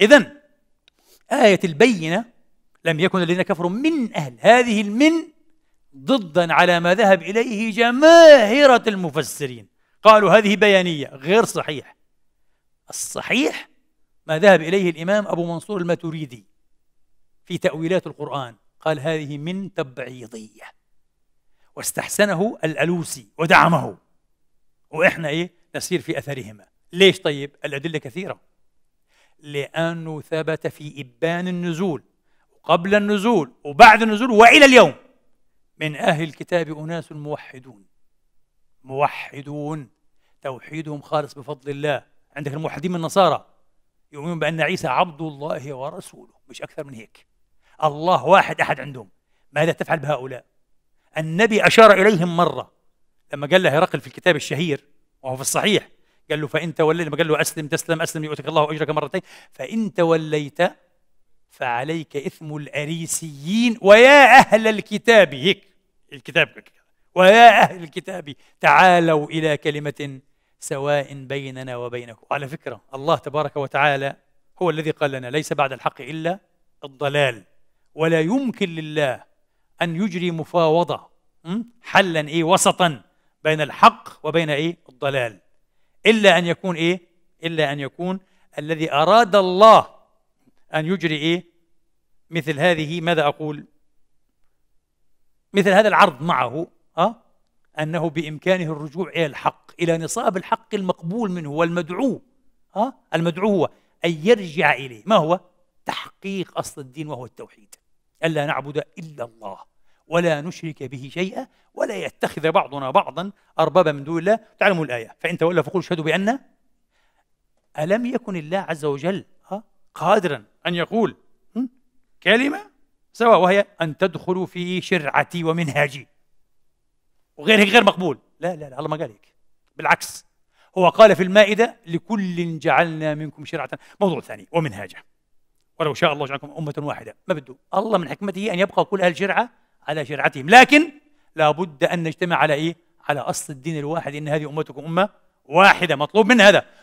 إذا آية البينة لم يكن الذين كفروا من أهل هذه المن ضدا على ما ذهب إليه جماهرة المفسرين قالوا هذه بيانية غير صحيح الصحيح ما ذهب إليه الإمام أبو منصور الماتريدي في تأويلات القرآن قال هذه من تبعيضية واستحسنه الألوسي ودعمه وإحنا إيه نسير في أثرهما ليش طيب الأدلة كثيرة لأنه ثبت في إبان النزول وقبل النزول وبعد النزول وإلى اليوم من أهل الكتاب أناس موحدون موحدون توحيدهم خالص بفضل الله عندك الموحدين من النصارى يؤمنون بأن عيسى عبد الله ورسوله مش أكثر من هيك الله واحد أحد عندهم ماذا تفعل بهؤلاء النبي أشار إليهم مرة لما قال له هرقل في الكتاب الشهير وهو في الصحيح قال له فإن توليت لما قال له أسلم تسلم أسلم يؤتك الله أجرك مرتين فإن توليت فعليك إثم الأريسيين ويا أهل الكتاب هيك الكتاب ويا أهل الكتاب تعالوا إلى كلمة سواء بيننا وبينكم على فكرة الله تبارك وتعالى هو الذي قال لنا ليس بعد الحق إلا الضلال ولا يمكن لله أن يجري مفاوضة حلا إيه وسطا بين الحق وبين إيه الضلال إلا أن يكون إيه؟ إلا أن يكون الذي أراد الله أن يجري إيه؟ مثل هذه ماذا أقول؟ مثل هذا العرض معه أه؟ أنه بإمكانه الرجوع إلى الحق إلى نصاب الحق المقبول منه والمدعو أه؟ المدعو هو أن يرجع إليه ما هو؟ تحقيق أصل الدين وهو التوحيد ألا نعبد إلا الله ولا نشرك به شيئا ولا يتخذ بعضنا بعضا أربابا من دون الله تعلموا الآية فإن تولى فقولوا اشهدوا بأن ألم يكن الله عز وجل قادرا أن يقول كلمة سواء وهي أن تدخلوا في شرعتي ومنهاجي وغير هيك غير مقبول لا لا لا الله ما قال هيك بالعكس هو قال في المائدة لكل جعلنا منكم شرعة موضوع ثاني ومنهاجه ولو شاء الله جعلكم أمة واحدة ما بده الله من حكمته أن يبقى كل أهل شرعة على شرعتهم لكن لا بد أن نجتمع على إيه؟ على أصل الدين الواحد إن هذه أمتكم أمة واحدة مطلوب من هذا